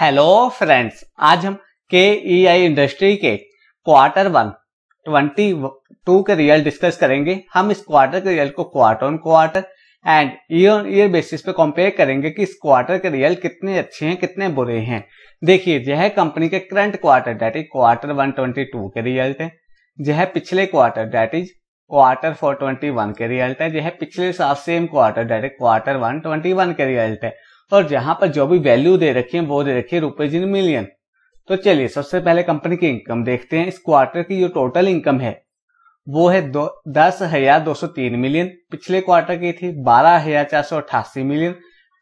hello friends आज हम e K E I industries के क्वार्टर वन ट्वेंटी टू के रियल डिस्कस करेंगे हम इस क्वार्टर के रियल को quarter on quarter and year on year basis पे कंपेयर करेंगे कि इस क्वार्टर के रियल कितने अच्छे हैं कितने बुरे हैं देखिए यह कंपनी के current quarter date is quarter one twenty two के रिजल्ट है यह पिछले quarter date is quarter four twenty one के रिजल्ट है यह पिछले साल same quarter date is quarter one twenty one के रिजल्ट है और जहां पर जो भी वैल्यू दे रखी है वो दे रखी है रुपीज इन मिलियन तो चलिए सबसे पहले कंपनी की इनकम देखते हैं इस क्वार्टर की जो टोटल इनकम है वो है दो दस हजार दो सौ तीन मिलियन पिछले क्वार्टर की थी बारह हजार चार सौ अट्ठासी मिलियन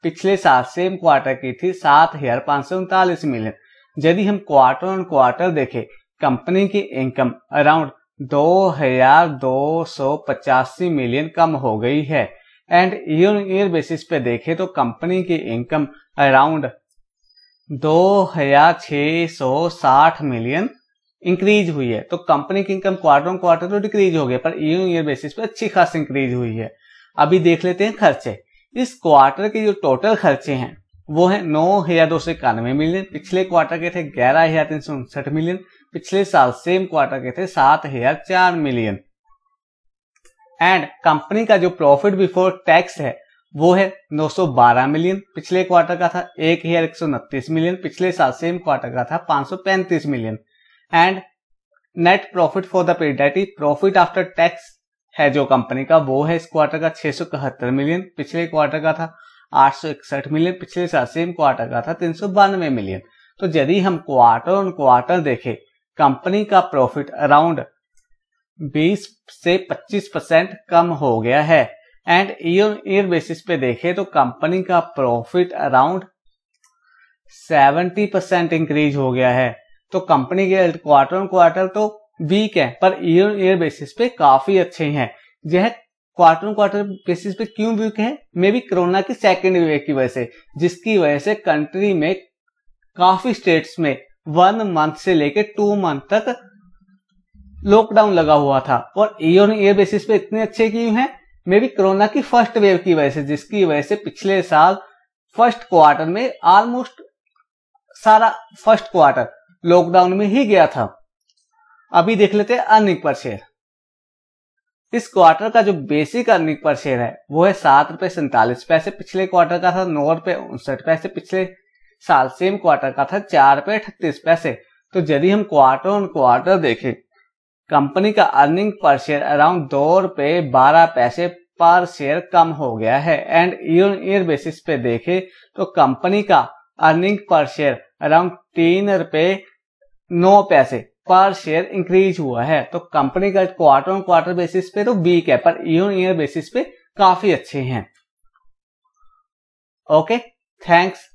पिछले साल सेम क्वार्टर की थी सात हजार पांच सौ उनतालीस मिलियन यदि हम क्वार्टर ऑन क्वार्टर देखें कंपनी की इनकम अराउंड दो हजार दो सौ पचासी मिलियन कम हो गई है एंड ईयर ईयर बेसिस पे देखें तो कंपनी की इनकम अराउंड दो हजार छ सौ साठ मिलियन इंक्रीज हुई है तो कंपनी की इनकम क्वार्टर ऑन क्वार्टर तो डिक्रीज हो गया पर ईयर ईयर बेसिस पे अच्छी खास इंक्रीज हुई है अभी देख लेते हैं खर्चे इस क्वार्टर के जो टोटल खर्चे हैं वो है नौ हजार दो सौ इक्यानवे मिलियन पिछले क्वार्टर के थे ग्यारह हजार तीन सौ उनसठ मिलियन पिछले साल सेम क्वार्टर के थे सात हजार चार मिलियन एंड कंपनी का जो प्रॉफिट बिफोर टैक्स है वो है 912 मिलियन पिछले क्वार्टर का था एक हजार एक मिलियन पिछले साल सेम क्वार्टर का था 535 million and net profit for the period profit after tax है जो कंपनी का वो है इस क्वार्टर का छह मिलियन पिछले क्वार्टर का था आठ मिलियन पिछले साल सेम क्वार्टर का था तीन मिलियन तो यदि हम क्वार्टर ऑन क्वार्टर देखें कंपनी का प्रॉफिट अराउंड 20 से 25 परसेंट कम हो गया है एंड ईयर ईयर बेसिस पे देखें तो कंपनी का प्रॉफिट अराउंड 70 परसेंट इंक्रीज हो गया है तो कंपनी के क्वार्टर ऑन क्वार्टर तो वीक है पर ईयर ईयर बेसिस पे काफी अच्छे हैं यह क्वार्टर ऑन क्वार्टर बेसिस पे क्यों वीक है मे बी कोरोना की सेकेंड वेव की वजह से जिसकी वजह से कंट्री में काफी स्टेट्स में वन मंथ से लेकर टू मंथ तक लॉकडाउन लगा हुआ था और ईयर ईयर बेसिस पे इतने अच्छे क्यों हैं मे बी कोरोना की फर्स्ट वेव की वजह से जिसकी वजह से पिछले साल फर्स्ट क्वार्टर में ऑलमोस्ट सारा फर्स्ट क्वार्टर लॉकडाउन में ही गया था अभी देख लेते हैं अर्निंग पर शेयर इस क्वार्टर का जो बेसिक अर्निंग पर शेयर है वो है सात रुपए सैतालीस पैसे पिछले क्वार्टर का था नौ रुपए उनसठ पैसे पिछले साल सेम क्वार्टर का था चार रुपए अठतीस पैसे तो यदि हम क्वार्टर ऑन क्वार्टर देखें कंपनी का अर्निंग पर शेयर अराउंड दो रूपए बारह पैसे पर शेयर कम हो गया है एंड ईयर ईयर बेसिस पे देखें तो कंपनी का अर्निंग पर शेयर अराउंड तीन रूपए नौ पैसे पर शेयर इंक्रीज हुआ है तो कंपनी का क्वार्टर ऑन क्वार्टर बेसिस पे तो वीक है पर ईयर ईयर बेसिस पे काफी अच्छे हैं ओके थैंक्स